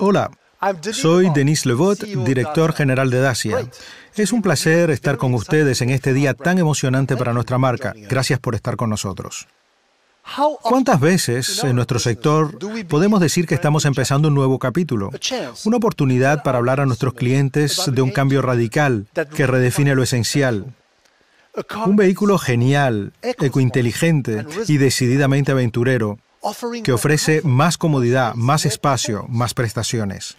Hola, soy Denis Levot, e director general de Dacia. Es un placer estar con ustedes en este día tan emocionante para nuestra marca. Gracias por estar con nosotros. ¿Cuántas veces en nuestro sector podemos decir que estamos empezando un nuevo capítulo? Una oportunidad para hablar a nuestros clientes de un cambio radical que redefine lo esencial. Un vehículo genial, ecointeligente y decididamente aventurero que ofrece más comodidad, más espacio, más prestaciones.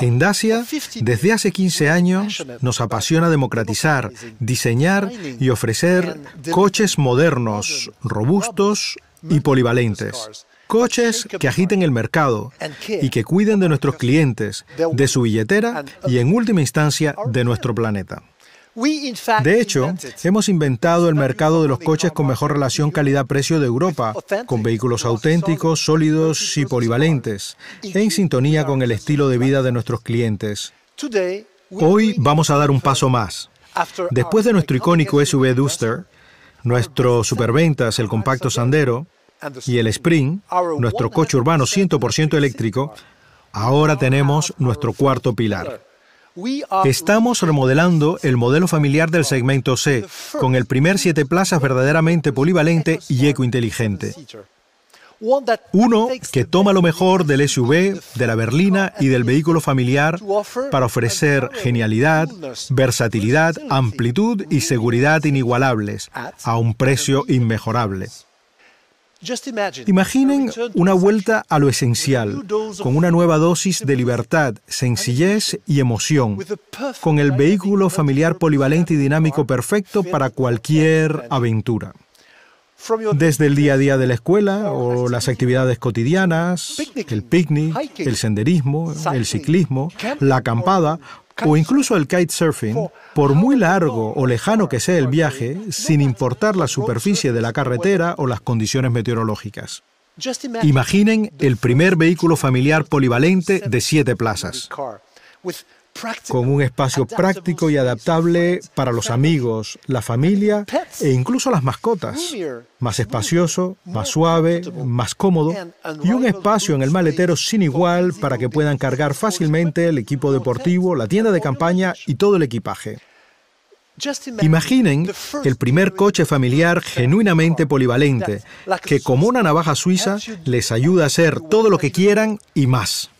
En Dacia, desde hace 15 años, nos apasiona democratizar, diseñar y ofrecer coches modernos, robustos y polivalentes. Coches que agiten el mercado y que cuiden de nuestros clientes, de su billetera y, en última instancia, de nuestro planeta. De hecho, hemos inventado el mercado de los coches con mejor relación calidad-precio de Europa, con vehículos auténticos, sólidos y polivalentes, en sintonía con el estilo de vida de nuestros clientes. Hoy vamos a dar un paso más. Después de nuestro icónico SUV Duster, nuestro superventas, el compacto Sandero, y el Spring, nuestro coche urbano 100% eléctrico, ahora tenemos nuestro cuarto pilar. Estamos remodelando el modelo familiar del segmento C, con el primer siete plazas verdaderamente polivalente y ecointeligente. Uno que toma lo mejor del SUV, de la berlina y del vehículo familiar para ofrecer genialidad, versatilidad, amplitud y seguridad inigualables a un precio inmejorable. Imaginen una vuelta a lo esencial, con una nueva dosis de libertad, sencillez y emoción, con el vehículo familiar polivalente y dinámico perfecto para cualquier aventura. Desde el día a día de la escuela o las actividades cotidianas, el picnic, el senderismo, el ciclismo, la acampada o incluso el kitesurfing, por muy largo o lejano que sea el viaje, sin importar la superficie de la carretera o las condiciones meteorológicas. Imaginen el primer vehículo familiar polivalente de siete plazas con un espacio práctico y adaptable para los amigos, la familia e incluso las mascotas. Más espacioso, más suave, más cómodo y un espacio en el maletero sin igual para que puedan cargar fácilmente el equipo deportivo, la tienda de campaña y todo el equipaje. Imaginen el primer coche familiar genuinamente polivalente, que como una navaja suiza les ayuda a hacer todo lo que quieran y más,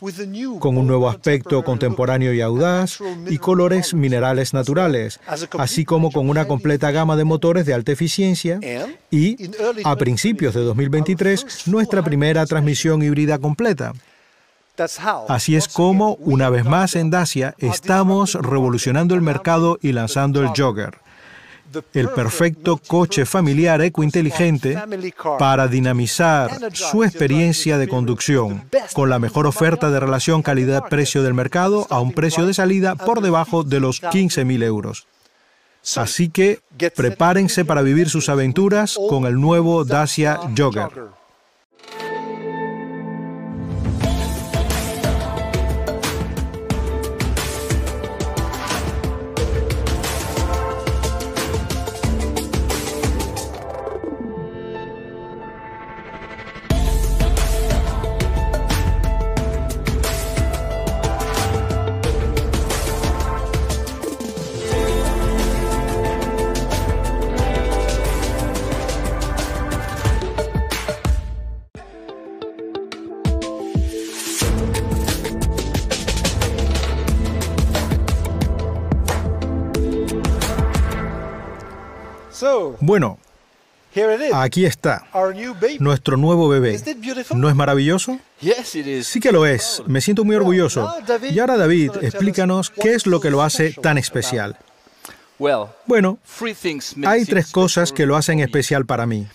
con un nuevo aspecto contemporáneo y audaz y colores minerales naturales, así como con una completa gama de motores de alta eficiencia y, a principios de 2023, nuestra primera transmisión híbrida completa Así es como, una vez más en Dacia, estamos revolucionando el mercado y lanzando el jogger, el perfecto coche familiar ecointeligente para dinamizar su experiencia de conducción, con la mejor oferta de relación calidad-precio del mercado a un precio de salida por debajo de los 15.000 euros. Así que prepárense para vivir sus aventuras con el nuevo Dacia Jogger. Bueno, aquí está, nuestro nuevo bebé. ¿No es maravilloso? Sí que lo es, me siento muy orgulloso. Y ahora David, explícanos qué es lo que lo hace tan especial. Bueno, hay tres cosas que lo hacen especial para mí.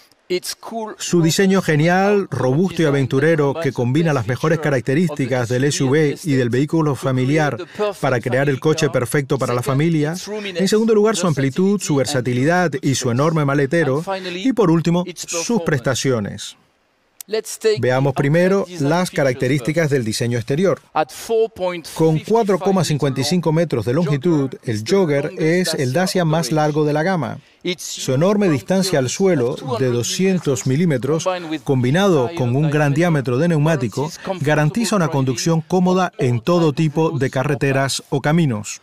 Su diseño genial, robusto y aventurero que combina las mejores características del SUV y del vehículo familiar para crear el coche perfecto para la familia. En segundo lugar, su amplitud, su versatilidad y su enorme maletero. Y por último, sus prestaciones. Veamos primero las características del diseño exterior. Con 4,55 metros de longitud, el Jogger es el Dacia más largo de la gama. Su enorme distancia al suelo de 200 milímetros, combinado con un gran diámetro de neumático, garantiza una conducción cómoda en todo tipo de carreteras o caminos.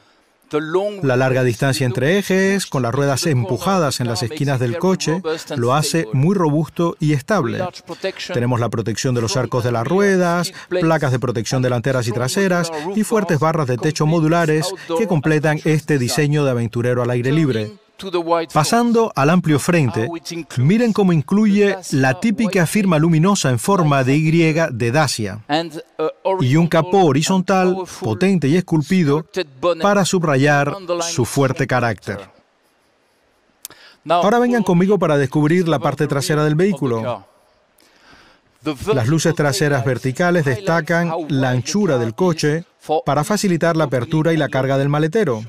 La larga distancia entre ejes, con las ruedas empujadas en las esquinas del coche, lo hace muy robusto y estable. Tenemos la protección de los arcos de las ruedas, placas de protección delanteras y traseras y fuertes barras de techo modulares que completan este diseño de aventurero al aire libre. Pasando al amplio frente, miren cómo incluye la típica firma luminosa en forma de Y de Dacia uh, y un capó horizontal, potente y esculpido para subrayar su fuerte carácter. Ahora vengan conmigo para descubrir la parte trasera del vehículo. Las luces traseras verticales destacan la anchura del coche para facilitar la apertura y la carga del maletero.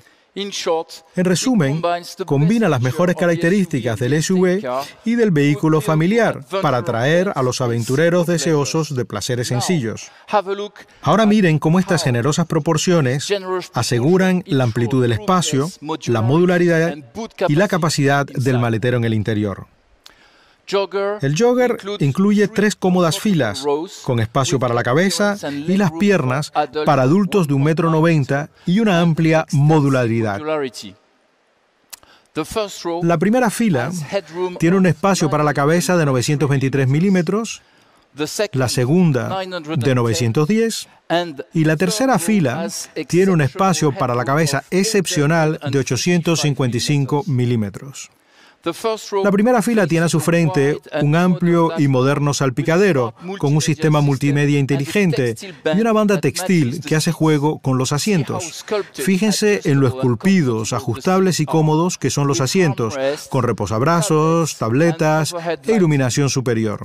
En resumen, combina las mejores características del SUV y del vehículo familiar para atraer a los aventureros deseosos de placeres sencillos. Ahora miren cómo estas generosas proporciones aseguran la amplitud del espacio, la modularidad y la capacidad del maletero en el interior. El jogger incluye tres cómodas filas, con espacio para la cabeza y las piernas para adultos de 1,90 m y una amplia modularidad. La primera fila tiene un espacio para la cabeza de 923 milímetros, la segunda de 910 y la tercera fila tiene un espacio para la cabeza excepcional de 855 milímetros. La primera fila tiene a su frente un amplio y moderno salpicadero con un sistema multimedia inteligente y una banda textil que hace juego con los asientos. Fíjense en lo esculpidos, ajustables y cómodos que son los asientos, con reposabrazos, tabletas e iluminación superior.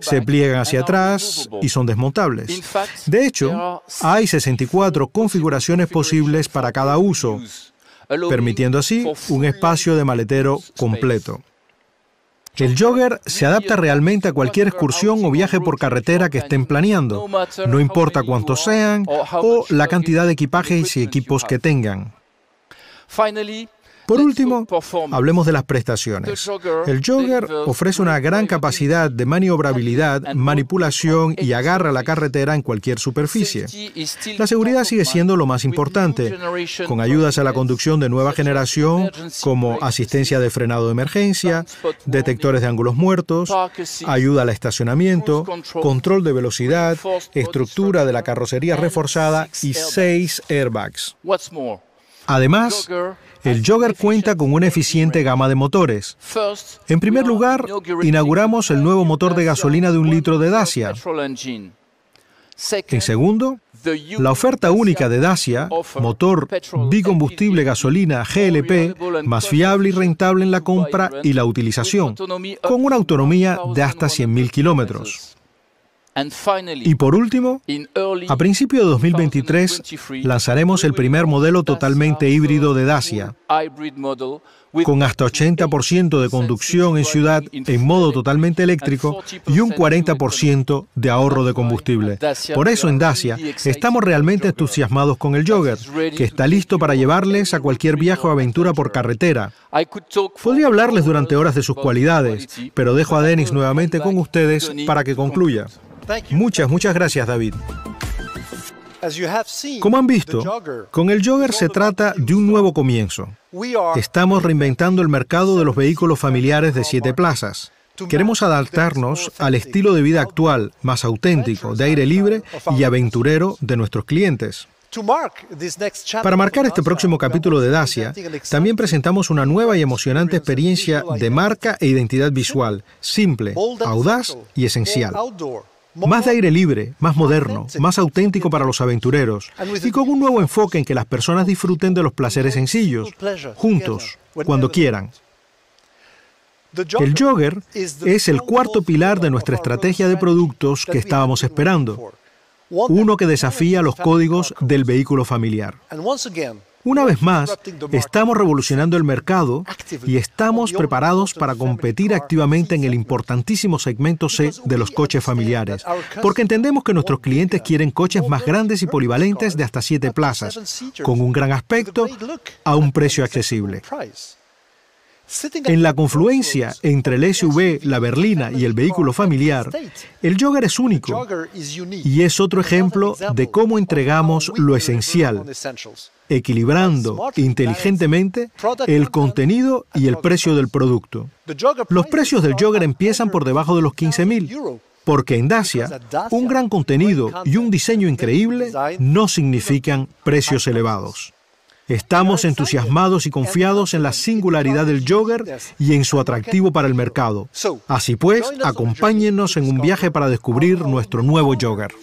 Se pliegan hacia atrás y son desmontables. De hecho, hay 64 configuraciones posibles para cada uso permitiendo así un espacio de maletero completo. El jogger se adapta realmente a cualquier excursión o viaje por carretera que estén planeando, no importa cuántos sean o la cantidad de equipajes y equipos que tengan. Por último, hablemos de las prestaciones. El jogger ofrece una gran capacidad de maniobrabilidad, manipulación y agarra la carretera en cualquier superficie. La seguridad sigue siendo lo más importante, con ayudas a la conducción de nueva generación como asistencia de frenado de emergencia, detectores de ángulos muertos, ayuda al estacionamiento, control de velocidad, estructura de la carrocería reforzada y seis airbags. Además, el Jogger cuenta con una eficiente gama de motores. En primer lugar, inauguramos el nuevo motor de gasolina de un litro de Dacia. En segundo, la oferta única de Dacia, motor bicombustible gasolina GLP, más fiable y rentable en la compra y la utilización, con una autonomía de hasta 100.000 kilómetros. Y por último, a principio de 2023 lanzaremos el primer modelo totalmente híbrido de Dacia, con hasta 80% de conducción en ciudad en modo totalmente eléctrico y un 40% de ahorro de combustible. Por eso en Dacia estamos realmente entusiasmados con el Jogger, que está listo para llevarles a cualquier viaje o aventura por carretera. Podría hablarles durante horas de sus cualidades, pero dejo a Denis nuevamente con ustedes para que concluya. Muchas, muchas gracias David. Como han visto, con el jogger se trata de un nuevo comienzo. Estamos reinventando el mercado de los vehículos familiares de siete plazas. Queremos adaptarnos al estilo de vida actual, más auténtico, de aire libre y aventurero de nuestros clientes. Para marcar este próximo capítulo de Dacia, también presentamos una nueva y emocionante experiencia de marca e identidad visual, simple, audaz y esencial más de aire libre, más moderno, más auténtico para los aventureros y con un nuevo enfoque en que las personas disfruten de los placeres sencillos, juntos, cuando quieran. El jogger es el cuarto pilar de nuestra estrategia de productos que estábamos esperando, uno que desafía los códigos del vehículo familiar. Una vez más, estamos revolucionando el mercado y estamos preparados para competir activamente en el importantísimo segmento C de los coches familiares, porque entendemos que nuestros clientes quieren coches más grandes y polivalentes de hasta siete plazas, con un gran aspecto a un precio accesible. En la confluencia entre el SUV, la berlina y el vehículo familiar, el jogger es único y es otro ejemplo de cómo entregamos lo esencial, equilibrando inteligentemente el contenido y el precio del producto. Los precios del jogger empiezan por debajo de los 15.000, porque en Dacia, un gran contenido y un diseño increíble no significan precios elevados. Estamos entusiasmados y confiados en la singularidad del jogger y en su atractivo para el mercado. Así pues, acompáñenos en un viaje para descubrir nuestro nuevo jogger.